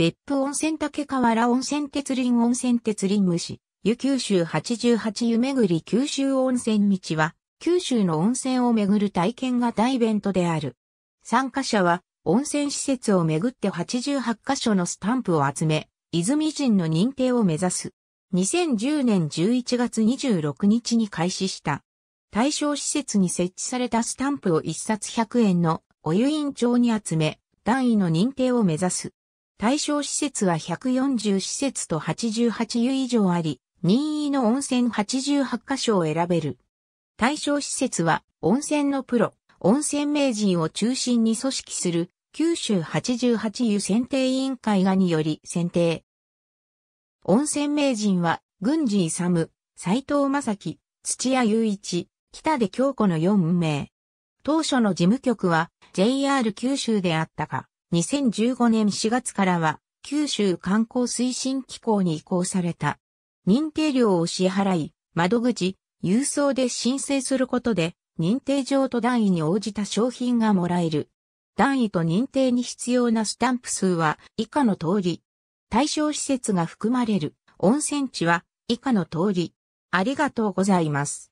別府温泉竹瓦温泉鉄輪温泉鉄輪虫、湯九州八十八湯巡り九州温泉道は、九州の温泉を巡る体験型イベントである。参加者は、温泉施設を巡って88カ所のスタンプを集め、泉人の認定を目指す。2010年11月26日に開始した。対象施設に設置されたスタンプを1冊100円のお湯院長に集め、単位の認定を目指す。対象施設は140施設と88湯以上あり、任意の温泉88箇所を選べる。対象施設は温泉のプロ、温泉名人を中心に組織する九州88湯選定委員会がにより選定。温泉名人は、郡司勇、斎藤正樹、土屋雄一、北出京子の4名。当初の事務局は JR 九州であったが、2015年4月からは、九州観光推進機構に移行された。認定料を支払い、窓口、郵送で申請することで、認定状と段位に応じた商品がもらえる。段位と認定に必要なスタンプ数は以下の通り。対象施設が含まれる温泉地は以下の通り。ありがとうございます。